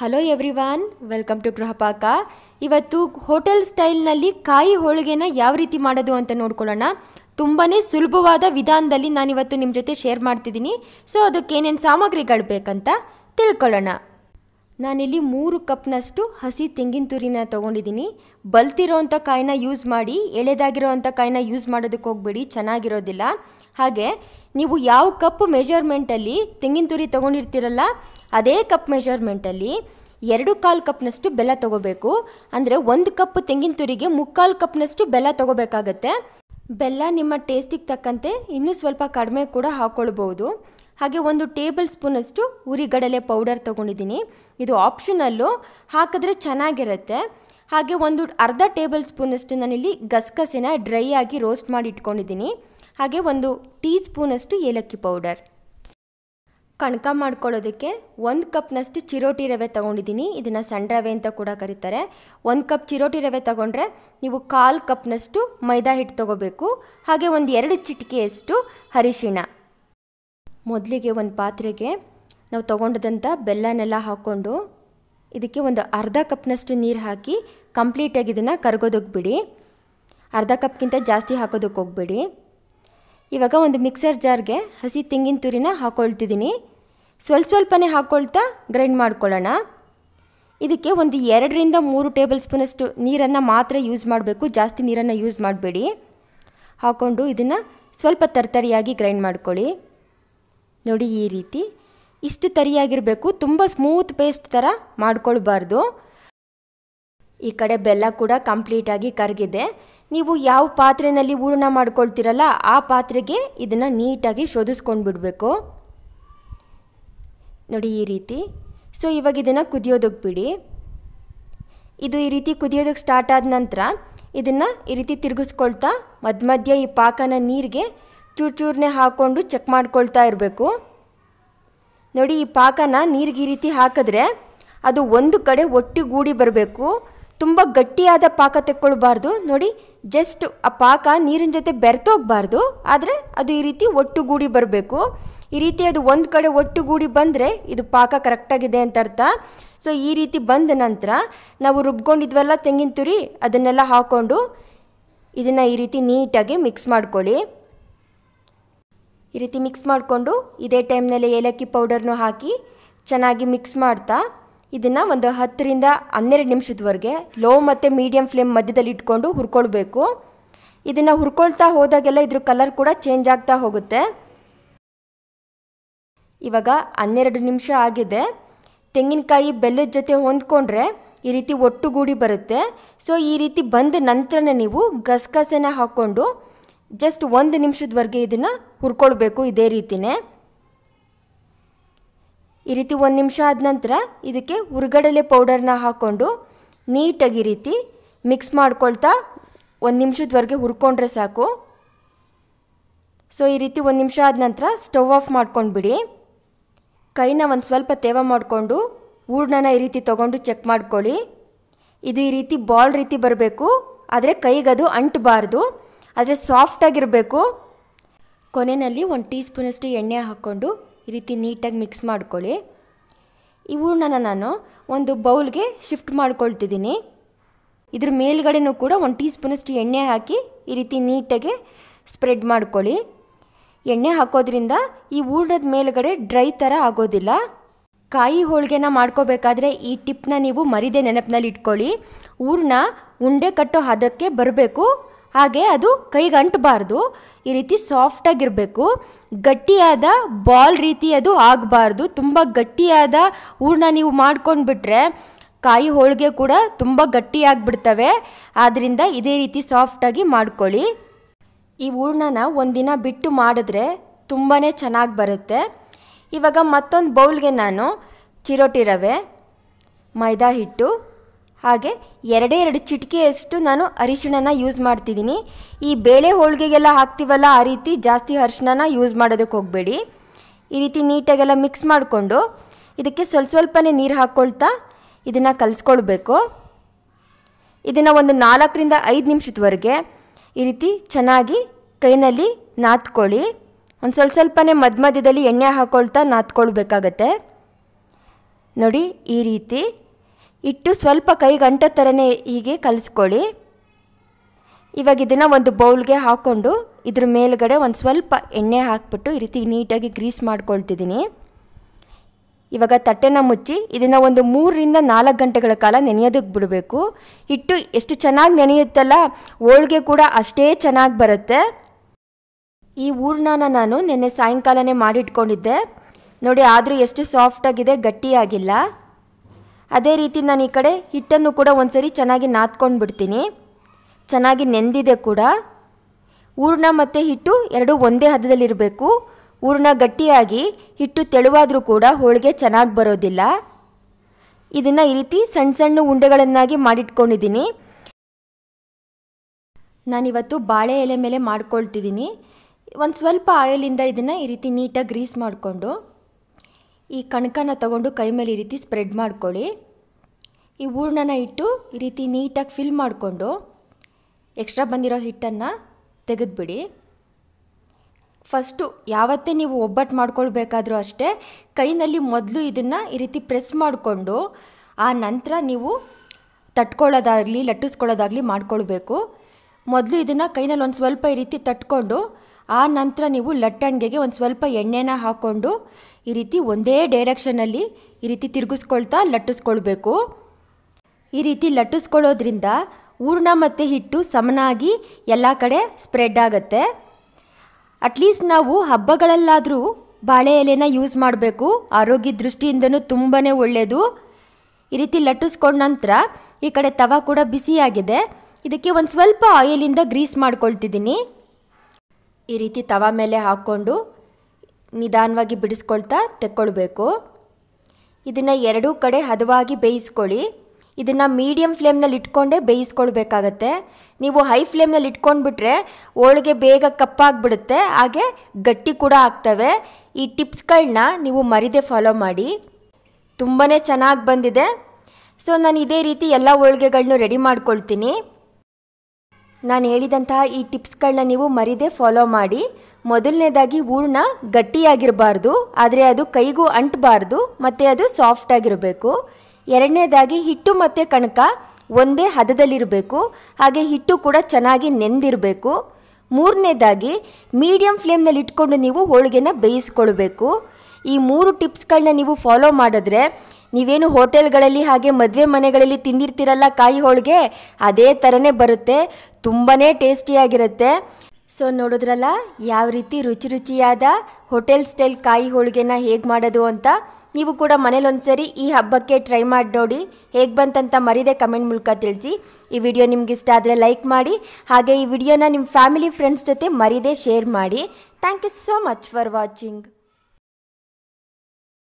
hello ವಾನ್ welcome to Grihapaka ಇವತ್ತು hotel ಸ್ಟೈಲ್ನಲ್ಲಿ ಕಾಯಿ ಹೋಳಿಗೆನ ಯಾವ ರೀತಿ ಮಾಡೋದು ಅಂತ ನೋಡ್ಕೊಳ್ಳೋಣ ತುಂಬಾ ಸುಲಭವಾದ ವಿಧಾನದಲ್ಲಿ ನಾನಿವತ್ತು ನಿಮ್ಮ ಜೊತೆ ಶೇರ್ ಮಾಡ್ತಿದ್ದೀನಿ ಸೊ ಏನೇನು ಸಾಮಗ್ರಿಗಳು ಬೇಕಂತ ತಿಳ್ಕೊಳ್ಳೋಣ ನಾನಿಲ್ಲಿ ಮೂರು ಕಪ್ನಷ್ಟು ಹಸಿ ತೆಂಗಿನ ತುರಿನ ತೊಗೊಂಡಿದ್ದೀನಿ ಬಲ್ತಿರೋವಂಥ ಕಾಯಿನ ಯೂಸ್ ಮಾಡಿ ಎಳೆದಾಗಿರೋವಂಥ ಕಾಯಿನ ಯೂಸ್ ಮಾಡೋದಕ್ಕೆ ಹೋಗಬೇಡಿ ಚೆನ್ನಾಗಿರೋದಿಲ್ಲ ಹಾಗೆ ನೀವು ಯಾವ ಕಪ್ ಮೆಜರ್ಮೆಂಟಲ್ಲಿ ತೆಂಗಿನ ತುರಿ ತೊಗೊಂಡಿರ್ತೀರಲ್ಲ ಅದೇ ಕಪ್ ಮೆಷರ್ಮೆಂಟಲ್ಲಿ ಎರಡು ಕಾಲು ಕಪ್ನಷ್ಟು ಬೆಲ್ಲ ತಗೋಬೇಕು ಅಂದರೆ ಒಂದು ಕಪ್ ತೆಂಗಿನ ತುರಿಗೆ ಮುಕ್ಕಾಲು ಕಪ್ನಷ್ಟು ಬೆಲ್ಲ ತಗೋಬೇಕಾಗತ್ತೆ ಬೆಲ್ಲ ನಿಮ್ಮ ಟೇಸ್ಟಿಗೆ ತಕ್ಕಂತೆ ಇನ್ನೂ ಸ್ವಲ್ಪ ಕಡಿಮೆ ಕೂಡ ಹಾಕ್ಕೊಳ್ಬೋದು ಹಾಗೆ ಒಂದು ಟೇಬಲ್ ಸ್ಪೂನಷ್ಟು ಉರಿಗಡಲೆ ಪೌಡರ್ ತೊಗೊಂಡಿದ್ದೀನಿ ಇದು ಆಪ್ಷನಲ್ಲು ಹಾಕಿದ್ರೆ ಚೆನ್ನಾಗಿರುತ್ತೆ ಹಾಗೆ ಒಂದು ಅರ್ಧ ಟೇಬಲ್ ಸ್ಪೂನಷ್ಟು ನಾನಿಲ್ಲಿ ಗಸಗಸೆನ ಡ್ರೈ ಆಗಿ ರೋಸ್ಟ್ ಮಾಡಿ ಇಟ್ಕೊಂಡಿದ್ದೀನಿ ಹಾಗೆ ಒಂದು ಟೀ ಸ್ಪೂನಷ್ಟು ಏಲಕ್ಕಿ ಪೌಡರ್ ಕಣಕ ಮಾಡ್ಕೊಳ್ಳೋದಕ್ಕೆ ಒಂದು ಕಪ್ನಷ್ಟು ಚಿರೋಟಿ ರವೆ ತೊಗೊಂಡಿದ್ದೀನಿ ಇದನ್ನು ಸಣ್ಣ ರವೆ ಅಂತ ಕೂಡ ಕರೀತಾರೆ ಒಂದು ಕಪ್ ಚಿರೋಟಿ ರವೆ ತೊಗೊಂಡ್ರೆ ನೀವು ಕಾಲು ಕಪ್ನಷ್ಟು ಮೈದಾ ಹಿಟ್ಟು ತೊಗೋಬೇಕು ಹಾಗೆ ಒಂದು ಎರಡು ಚಿಟಿಕೆಯಷ್ಟು ಹರಿಶಿಣ ಮೊದಲಿಗೆ ಒಂದು ಪಾತ್ರೆಗೆ ನಾವು ತೊಗೊಂಡದಂಥ ಬೆಲ್ಲನೆಲ್ಲ ಹಾಕ್ಕೊಂಡು ಇದಕ್ಕೆ ಒಂದು ಅರ್ಧ ಕಪ್ನಷ್ಟು ನೀರು ಹಾಕಿ ಕಂಪ್ಲೀಟಾಗಿ ಇದನ್ನು ಕರ್ಗೋದಕ್ಕೆ ಬಿಡಿ ಅರ್ಧ ಕಪ್ಗಿಂತ ಜಾಸ್ತಿ ಹಾಕೋದಕ್ಕೆ ಹೋಗ್ಬೇಡಿ ಇವಾಗ ಒಂದು ಮಿಕ್ಸರ್ ಜಾರ್ಗೆ ಹಸಿ ತೆಂಗಿನ ತುರಿನ ಹಾಕ್ಕೊಳ್ತಿದ್ದೀನಿ ಸ್ವಲ್ಪ ಸ್ವಲ್ಪನೇ ಹಾಕ್ಕೊಳ್ತಾ ಗ್ರೈಂಡ್ ಮಾಡ್ಕೊಳ್ಳೋಣ ಇದಕ್ಕೆ ಒಂದು ಎರಡರಿಂದ ಮೂರು ಟೇಬಲ್ ಸ್ಪೂನಷ್ಟು ನೀರನ್ನು ಮಾತ್ರ ಯೂಸ್ ಮಾಡಬೇಕು ಜಾಸ್ತಿ ನೀರನ್ನು ಯೂಸ್ ಮಾಡಬೇಡಿ ಹಾಕ್ಕೊಂಡು ಇದನ್ನು ಸ್ವಲ್ಪ ತರ್ತರಿಯಾಗಿ ಗ್ರೈಂಡ್ ಮಾಡ್ಕೊಳ್ಳಿ ನೋಡಿ ಈ ರೀತಿ ಇಷ್ಟು ತರಿಯಾಗಿರಬೇಕು ತುಂಬ ಸ್ಮೂತ್ ಪೇಸ್ಟ್ ಥರ ಮಾಡ್ಕೊಳ್ಬಾರ್ದು ಈ ಕಡೆ ಬೆಲ್ಲ ಕೂಡ ಕಂಪ್ಲೀಟಾಗಿ ಕರಗಿದೆ ನೀವು ಯಾವ ಪಾತ್ರೆಯಲ್ಲಿ ಹೂರಣ ಮಾಡ್ಕೊಳ್ತೀರಲ್ಲ ಆ ಪಾತ್ರೆಗೆ ಇದನ್ನು ನೀಟಾಗಿ ಶೋಧಿಸ್ಕೊಂಡು ಬಿಡಬೇಕು ನೋಡಿ ಈ ರೀತಿ ಸೊ ಇವಾಗ ಇದನ್ನು ಕುದಿಯೋದಕ್ಕೆ ಬಿಡಿ ಇದು ಈ ರೀತಿ ಕುದಿಯೋದಕ್ಕೆ ಸ್ಟಾರ್ಟ್ ಆದ ನಂತರ ಇದನ್ನು ಈ ರೀತಿ ತಿರುಗಿಸ್ಕೊಳ್ತಾ ಮಧ್ಯ ಮಧ್ಯ ಈ ಪಾಕನ ನೀರಿಗೆ ಚೂರು ಚೂರನ್ನೇ ಹಾಕ್ಕೊಂಡು ಚೆಕ್ ಮಾಡ್ಕೊಳ್ತಾ ಇರಬೇಕು ನೋಡಿ ಈ ಪಾಕನ ನೀರಿಗೆ ಈ ರೀತಿ ಹಾಕಿದ್ರೆ ಅದು ಒಂದು ಕಡೆ ಒಟ್ಟಿಗೂಡಿ ಬರಬೇಕು ತುಂಬ ಗಟ್ಟಿಯಾದ ಪಾಕ ತೆಕ್ಕೊಳ್ಬಾರ್ದು ನೋಡಿ ಜಸ್ಟ್ ಆ ಪಾಕ ನೀರಿನ ಜೊತೆ ಬೆರೆತೋಗ್ಬಾರ್ದು ಆದರೆ ಅದು ಈ ರೀತಿ ಒಟ್ಟುಗೂಡಿ ಬರಬೇಕು ಈ ರೀತಿ ಅದು ಒಂದು ಕಡೆ ಒಟ್ಟುಗೂಡಿ ಬಂದರೆ ಇದು ಪಾಕ ಕರೆಕ್ಟಾಗಿದೆ ಅಂತ ಅರ್ಥ ಸೊ ಈ ರೀತಿ ಬಂದ ನಂತರ ನಾವು ರುಬ್ಕೊಂಡಿದ್ವಲ್ಲ ತೆಂಗಿನ ತುರಿ ಅದನ್ನೆಲ್ಲ ಹಾಕ್ಕೊಂಡು ಇದನ್ನು ಈ ರೀತಿ ನೀಟಾಗಿ ಮಿಕ್ಸ್ ಮಾಡ್ಕೊಳ್ಳಿ ಈ ರೀತಿ ಮಿಕ್ಸ್ ಮಾಡಿಕೊಂಡು ಇದೇ ಟೈಮ್ನಲ್ಲಿ ಏಲಕ್ಕಿ ಪೌಡರ್ನು ಹಾಕಿ ಚೆನ್ನಾಗಿ ಮಿಕ್ಸ್ ಮಾಡ್ತಾ ಇದನ್ನು ಒಂದು ಹತ್ತರಿಂದ ಹನ್ನೆರಡು ನಿಮಿಷದವರೆಗೆ ಲೋ ಮತ್ತು ಮೀಡಿಯಮ್ ಫ್ಲೇಮ್ ಮಧ್ಯದಲ್ಲಿ ಇಟ್ಕೊಂಡು ಹುರ್ಕೊಳ್ಬೇಕು ಇದನ್ನು ಹುರ್ಕೊಳ್ತಾ ಹೋದಾಗೆಲ್ಲ ಇದ್ರ ಕಲರ್ ಕೂಡ ಚೇಂಜ್ ಆಗ್ತಾ ಹೋಗುತ್ತೆ ಇವಾಗ ಹನ್ನೆರಡು ನಿಮಿಷ ಆಗಿದೆ ತೆಂಗಿನಕಾಯಿ ಬೆಲ್ಲದ ಜೊತೆ ಹೊಂದ್ಕೊಂಡ್ರೆ ಈ ರೀತಿ ಒಟ್ಟುಗೂಡಿ ಬರುತ್ತೆ ಸೊ ಈ ರೀತಿ ಬಂದ ನಂತರನೇ ನೀವು ಗಸಗಸೆನ ಹಾಕ್ಕೊಂಡು ಜಸ್ಟ್ ಒಂದು ನಿಮಿಷದವರೆಗೆ ಇದನ್ನು ಹುರ್ಕೊಳ್ಬೇಕು ಇದೇ ರೀತಿಯೇ ಈ ರೀತಿ ಒಂದು ನಿಮಿಷ ಆದ ನಂತರ ಇದಕ್ಕೆ ಹುರ್ಗಡಲೆ ಪೌಡರ್ನ ಹಾಕ್ಕೊಂಡು ನೀಟಾಗಿ ರೀತಿ ಮಿಕ್ಸ್ ಮಾಡ್ಕೊಳ್ತಾ ಒಂದು ನಿಮಿಷದವರೆಗೆ ಹುರ್ಕೊಂಡ್ರೆ ಸಾಕು ಸೊ ಈ ರೀತಿ ಒಂದು ನಿಮಿಷ ಆದ ನಂತರ ಸ್ಟವ್ ಆಫ್ ಮಾಡ್ಕೊಂಡ್ಬಿಡಿ ಕೈನ ಒಂದು ಸ್ವಲ್ಪ ತೇವ ಮಾಡಿಕೊಂಡು ಹೂರ್ಣನ ಈ ರೀತಿ ತೊಗೊಂಡು ಚೆಕ್ ಮಾಡ್ಕೊಳ್ಳಿ ಇದು ಈ ರೀತಿ ಬಾಲ್ ರೀತಿ ಬರಬೇಕು ಆದರೆ ಕೈಗೆ ಅದು ಅಂಟಬಾರ್ದು ಆದರೆ ಸಾಫ್ಟಾಗಿರಬೇಕು ಕೊನೆಯಲ್ಲಿ ಒಂದು ಟೀ ಸ್ಪೂನಷ್ಟು ಎಣ್ಣೆ ಹಾಕ್ಕೊಂಡು ಈ ರೀತಿ ನೀಟಾಗಿ ಮಿಕ್ಸ್ ಮಾಡ್ಕೊಳ್ಳಿ ಇವುಗಳನ್ನ ನಾನು ಒಂದು ಬೌಲ್ಗೆ ಶಿಫ್ಟ್ ಮಾಡ್ಕೊಳ್ತಿದ್ದೀನಿ ಇದ್ರ ಮೇಲುಗಡೆನೂ ಕೂಡ ಒಂದು ಟೀ ಸ್ಪೂನಷ್ಟು ಎಣ್ಣೆ ಹಾಕಿ ಈ ರೀತಿ ನೀಟಾಗಿ ಸ್ಪ್ರೆಡ್ ಮಾಡ್ಕೊಳ್ಳಿ ಎಣ್ಣೆ ಹಾಕೋದ್ರಿಂದ ಈ ಹೂರ್ಣದ ಮೇಲುಗಡೆ ಡ್ರೈ ಥರ ಆಗೋದಿಲ್ಲ ಕಾಯಿ ಹೋಳಿಗೆನ ಮಾಡ್ಕೋಬೇಕಾದ್ರೆ ಈ ಟಿಪ್ನ ನೀವು ಮರಿದೇ ನೆನಪಿನಲ್ಲಿ ಇಟ್ಕೊಳ್ಳಿ ಹೂರ್ಣ ಉಂಡೆ ಕಟ್ಟೋ ಹದಕ್ಕೆ ಬರಬೇಕು ಹಾಗೆ ಅದು ಕೈಗೆ ಅಂಟಬಾರ್ದು ಈ ರೀತಿ ಸಾಫ್ಟಾಗಿರಬೇಕು ಗಟ್ಟಿಯಾದ ಬಾಲ್ ರೀತಿ ಅದು ಆಗಬಾರ್ದು ತುಂಬ ಗಟ್ಟಿಯಾದ ಹೂರ್ಣ ನೀವು ಬಿಟ್ರೆ ಕಾಯಿ ಹೋಳಿಗೆ ಕೂಡ ತುಂಬ ಗಟ್ಟಿಯಾಗಿಬಿಡ್ತವೆ ಆದ್ದರಿಂದ ಇದೇ ರೀತಿ ಸಾಫ್ಟಾಗಿ ಮಾಡ್ಕೊಳ್ಳಿ ಈ ಹೂರ್ಣನ ಒಂದಿನ ಬಿಟ್ಟು ಮಾಡಿದ್ರೆ ತುಂಬಾ ಚೆನ್ನಾಗಿ ಬರುತ್ತೆ ಇವಾಗ ಮತ್ತೊಂದು ಬೌಲ್ಗೆ ನಾನು ಚಿರೋಟಿ ರವೆ ಮೈದಾ ಹಿಟ್ಟು ಹಾಗೆ ಎರಡೇ ಎರಡು ಚಿಟಿಕೆಯಷ್ಟು ನಾನು ಅರಿಶಿಣನ ಯೂಸ್ ಮಾಡ್ತಿದ್ದೀನಿ ಈ ಬೇಳೆ ಹೋಳಿಗೆಗೆಲ್ಲ ಹಾಕ್ತೀವಲ್ಲ ಆ ರೀತಿ ಜಾಸ್ತಿ ಅರಿಶಿಣನ ಯೂಸ್ ಮಾಡೋದಕ್ಕೆ ಹೋಗಬೇಡಿ ಈ ರೀತಿ ನೀಟಾಗೆಲ್ಲ ಮಿಕ್ಸ್ ಮಾಡಿಕೊಂಡು ಇದಕ್ಕೆ ಸ್ವಲ್ಪ ಸ್ವಲ್ಪನೇ ನೀರು ಹಾಕ್ಕೊಳ್ತಾ ಇದನ್ನು ಕಲಿಸ್ಕೊಳ್ಬೇಕು ಇದನ್ನು ಒಂದು ನಾಲ್ಕರಿಂದ ಐದು ನಿಮಿಷದವರೆಗೆ ಈ ರೀತಿ ಚೆನ್ನಾಗಿ ಕೈನಲ್ಲಿ ನಾತ್ಕೊಳ್ಳಿ ಒಂದು ಸ್ವಲ್ಪ ಸ್ವಲ್ಪನೇ ಮಧ್ಯ ಮಧ್ಯದಲ್ಲಿ ಎಣ್ಣೆ ಹಾಕ್ಕೊಳ್ತಾ ನಾತ್ಕೊಳ್ಬೇಕಾಗತ್ತೆ ನೋಡಿ ಈ ರೀತಿ ಇಟ್ಟು ಸ್ವಲ್ಪ ಕೈ ಗಂಟೆ ಥರನೇ ಹೀಗೆ ಕಲಿಸ್ಕೊಳ್ಳಿ ಇವಾಗ ಇದನ್ನು ಒಂದು ಬೌಲ್ಗೆ ಹಾಕ್ಕೊಂಡು ಇದ್ರ ಮೇಲುಗಡೆ ಒಂದು ಸ್ವಲ್ಪ ಎಣ್ಣೆ ಹಾಕ್ಬಿಟ್ಟು ಈ ರೀತಿ ನೀಟಾಗಿ ಗ್ರೀಸ್ ಮಾಡ್ಕೊಳ್ತಿದ್ದೀನಿ ಇವಾಗ ತಟ್ಟೆನ ಮುಚ್ಚಿ ಇದನ್ನು ಒಂದು ಮೂರರಿಂದ ನಾಲ್ಕು ಗಂಟೆಗಳ ಕಾಲ ನೆನೆಯೋದಕ್ಕೆ ಬಿಡಬೇಕು ಹಿಟ್ಟು ಎಷ್ಟು ಚೆನ್ನಾಗಿ ನೆನೆಯುತ್ತಲ್ಲ ಹೋಳಿಗೆ ಕೂಡ ಅಷ್ಟೇ ಚೆನ್ನಾಗಿ ಬರುತ್ತೆ ಈ ಹೂರ್ಣನ ನಾನು ನೆನ್ನೆ ಸಾಯಂಕಾಲನೇ ಮಾಡಿಟ್ಕೊಂಡಿದ್ದೆ ನೋಡಿ ಆದರೂ ಎಷ್ಟು ಸಾಫ್ಟಾಗಿದೆ ಗಟ್ಟಿಯಾಗಿಲ್ಲ ಅದೇ ರೀತಿ ನಾನು ಈ ಕಡೆ ಹಿಟ್ಟನ್ನು ಕೂಡ ಒಂದ್ಸರಿ ಚೆನ್ನಾಗಿ ನಾದ್ಕೊಂಡು ಬಿಡ್ತೀನಿ ಚೆನ್ನಾಗಿ ನೆಂದಿದೆ ಕೂಡ ಹೂರ್ಣ ಮತ್ತು ಹಿಟ್ಟು ಎರಡೂ ಒಂದೇ ಹದದಲ್ಲಿರಬೇಕು ಹೂರ್ಣ ಗಟ್ಟಿಯಾಗಿ ಹಿಟ್ಟು ತೆಳುವಾದರೂ ಕೂಡ ಹೋಳಿಗೆ ಚೆನ್ನಾಗಿ ಬರೋದಿಲ್ಲ ಇದನ್ನು ಈ ರೀತಿ ಸಣ್ಣ ಸಣ್ಣ ಉಂಡೆಗಳನ್ನಾಗಿ ಮಾಡಿಟ್ಕೊಂಡಿದ್ದೀನಿ ನಾನಿವತ್ತು ಬಾಳೆ ಎಲೆ ಮೇಲೆ ಮಾಡ್ಕೊಳ್ತಿದ್ದೀನಿ ಒಂದು ಸ್ವಲ್ಪ ಆಯಿಲಿಂದ ಇದನ್ನು ಈ ರೀತಿ ನೀಟಾಗಿ ಗ್ರೀಸ್ ಮಾಡಿಕೊಂಡು ಈ ಕಣಕನ ತಗೊಂಡು ಕೈ ಮೇಲೆ ಈ ರೀತಿ ಸ್ಪ್ರೆಡ್ ಮಾಡ್ಕೊಳ್ಳಿ ಈ ಹೂರ್ಣನ ಇಟ್ಟು ಈ ರೀತಿ ನೀಟಾಗಿ ಫಿಲ್ ಮಾಡಿಕೊಂಡು ಎಕ್ಸ್ಟ್ರಾ ಬಂದಿರೋ ಹಿಟ್ಟನ್ನು ತೆಗೆದುಬಿಡಿ ಫಸ್ಟು ಯಾವತ್ತೇ ನೀವು ಒಬ್ಬಟ್ಟು ಮಾಡ್ಕೊಳ್ಬೇಕಾದ್ರೂ ಅಷ್ಟೇ ಕೈನಲ್ಲಿ ಮೊದಲು ಇದನ್ನು ಈ ರೀತಿ ಪ್ರೆಸ್ ಮಾಡಿಕೊಂಡು ಆ ನಂತರ ನೀವು ತಟ್ಕೊಳ್ಳೋದಾಗಲಿ ಲಟ್ಟಿಸ್ಕೊಳ್ಳೋದಾಗಲಿ ಮಾಡ್ಕೊಳ್ಬೇಕು ಮೊದಲು ಇದನ್ನು ಕೈನಲ್ಲಿ ಒಂದು ಸ್ವಲ್ಪ ಈ ರೀತಿ ತಟ್ಕೊಂಡು ಆ ನಂತರ ನೀವು ಲಟ್ಟಣಿಗೆಗೆ ಒಂದು ಸ್ವಲ್ಪ ಎಣ್ಣೆನ ಹಾಕ್ಕೊಂಡು ಈ ರೀತಿ ಒಂದೇ ಡೈರೆಕ್ಷನಲ್ಲಿ ಈ ರೀತಿ ತಿರುಗಿಸ್ಕೊಳ್ತಾ ಲಟ್ಟಿಸ್ಕೊಳ್ಬೇಕು ಈ ರೀತಿ ಲಟ್ಟಿಸ್ಕೊಳ್ಳೋದ್ರಿಂದ ಹೂರ್ಣ ಮತ್ತು ಹಿಟ್ಟು ಸಮನಾಗಿ ಎಲ್ಲ ಕಡೆ ಸ್ಪ್ರೆಡ್ ಆಗುತ್ತೆ ಅಟ್ಲೀಸ್ಟ್ ನಾವು ಹಬ್ಬಗಳಲ್ಲಾದರೂ ಬಾಳೆ ಎಲೆನ ಯೂಸ್ ಮಾಡಬೇಕು ಆರೋಗ್ಯ ದೃಷ್ಟಿಯಿಂದನೂ ತುಂಬಾ ಒಳ್ಳೆಯದು ಈ ರೀತಿ ಲಟ್ಟಿಸ್ಕೊಂಡ ನಂತರ ಈ ಕಡೆ ತವ ಕೂಡ ಬಿಸಿಯಾಗಿದೆ ಇದಕ್ಕೆ ಒಂದು ಸ್ವಲ್ಪ ಆಯಿಲಿಂದ ಗ್ರೀಸ್ ಮಾಡ್ಕೊಳ್ತಿದ್ದೀನಿ ಈ ರೀತಿ ತವಾ ಮೇಲೆ ಹಾಕ್ಕೊಂಡು ನಿಧಾನವಾಗಿ ಬಿಡಿಸ್ಕೊಳ್ತಾ ತೆಕ್ಕೊಳ್ಬೇಕು ಇದನ್ನು ಎರಡೂ ಕಡೆ ಹದವಾಗಿ ಬೇಯಿಸ್ಕೊಳ್ಳಿ ಇದನ್ನು ಮೀಡಿಯಮ್ ಫ್ಲೇಮ್ನಲ್ಲಿ ಇಟ್ಕೊಂಡೇ ಬೇಯಿಸ್ಕೊಳ್ಬೇಕಾಗತ್ತೆ ನೀವು ಹೈ ಫ್ಲೇಮ್ನಲ್ಲಿ ಇಟ್ಕೊಂಡ್ಬಿಟ್ರೆ ಹೋಳಿಗೆ ಬೇಗ ಕಪ್ಪಾಗ್ಬಿಡುತ್ತೆ ಹಾಗೆ ಗಟ್ಟಿ ಕೂಡ ಆಗ್ತವೆ ಈ ಟಿಪ್ಸ್ಗಳನ್ನ ನೀವು ಮರಿದೇ ಫಾಲೋ ಮಾಡಿ ತುಂಬಾ ಚೆನ್ನಾಗಿ ಬಂದಿದೆ ಸೊ ನಾನು ಇದೇ ರೀತಿ ಎಲ್ಲ ಹೋಳಿಗೆಗಳನ್ನೂ ರೆಡಿ ಮಾಡ್ಕೊಳ್ತೀನಿ ನಾನು ಹೇಳಿದಂತಹ ಈ ಟಿಪ್ಸ್ಗಳನ್ನ ನೀವು ಮರಿದೇ ಫಾಲೋ ಮಾಡಿ ಮೊದಲನೇದಾಗಿ ಹೂರ್ಣ ಗಟ್ಟಿಯಾಗಿರಬಾರ್ದು ಆದರೆ ಅದು ಕೈಗೂ ಅಂಟಬಾರ್ದು ಮತ್ತು ಅದು ಸಾಫ್ಟ್ ಆಗಿರಬೇಕು ಎರಡನೇದಾಗಿ ಹಿಟ್ಟು ಮತ್ತು ಕಣಕ ಒಂದೇ ಹದದಲ್ಲಿರಬೇಕು ಹಾಗೆ ಹಿಟ್ಟು ಕೂಡ ಚೆನ್ನಾಗಿ ನೆಂದಿರಬೇಕು ಮೂರನೇದಾಗಿ ಮೀಡಿಯಂ ಫ್ಲೇಮ್ನಲ್ಲಿ ಇಟ್ಕೊಂಡು ನೀವು ಹೋಳಿಗೆನ ಬೇಯಿಸ್ಕೊಳ್ಬೇಕು ಈ ಮೂರು ಟಿಪ್ಸ್ಗಳನ್ನ ನೀವು ಫಾಲೋ ಮಾಡಿದ್ರೆ ನೀವೇನು ಹೋಟೆಲ್ಗಳಲ್ಲಿ ಹಾಗೆ ಮದುವೆ ಮನೆಗಳಲ್ಲಿ ತಿಂದಿರ್ತೀರಲ್ಲ ಕಾಯಿ ಹೋಳಿಗೆ ಅದೇ ಥರನೇ ಬರುತ್ತೆ ತುಂಬಾ ಟೇಸ್ಟಿಯಾಗಿರುತ್ತೆ ಸೊ ನೋಡಿದ್ರಲ್ಲ ಯಾವ ರೀತಿ ರುಚಿ ರುಚಿಯಾದ ಹೋಟೆಲ್ ಸ್ಟೈಲ್ ಕಾಯಿ ಹೋಳಿಗೆನ ಹೇಗೆ ಮಾಡೋದು ಅಂತ ನೀವು ಕೂಡ ಮನೇಲಿ ಒಂದು ಸರಿ ಈ ಹಬ್ಬಕ್ಕೆ ಟ್ರೈ ಮಾಡಿ ನೋಡಿ ಹೇಗೆ ಬಂತಂತ ಮರೀದೆ ಕಮೆಂಟ್ ಮೂಲಕ ತಿಳಿಸಿ ಈ ವಿಡಿಯೋ ನಿಮ್ಗೆ ಇಷ್ಟ ಆದರೆ ಲೈಕ್ ಮಾಡಿ ಹಾಗೆ ಈ ವಿಡಿಯೋನ ನಿಮ್ಮ ಫ್ಯಾಮಿಲಿ ಫ್ರೆಂಡ್ಸ್ ಜೊತೆ ಮರೀದೆ ಶೇರ್ ಮಾಡಿ thank you so much for watching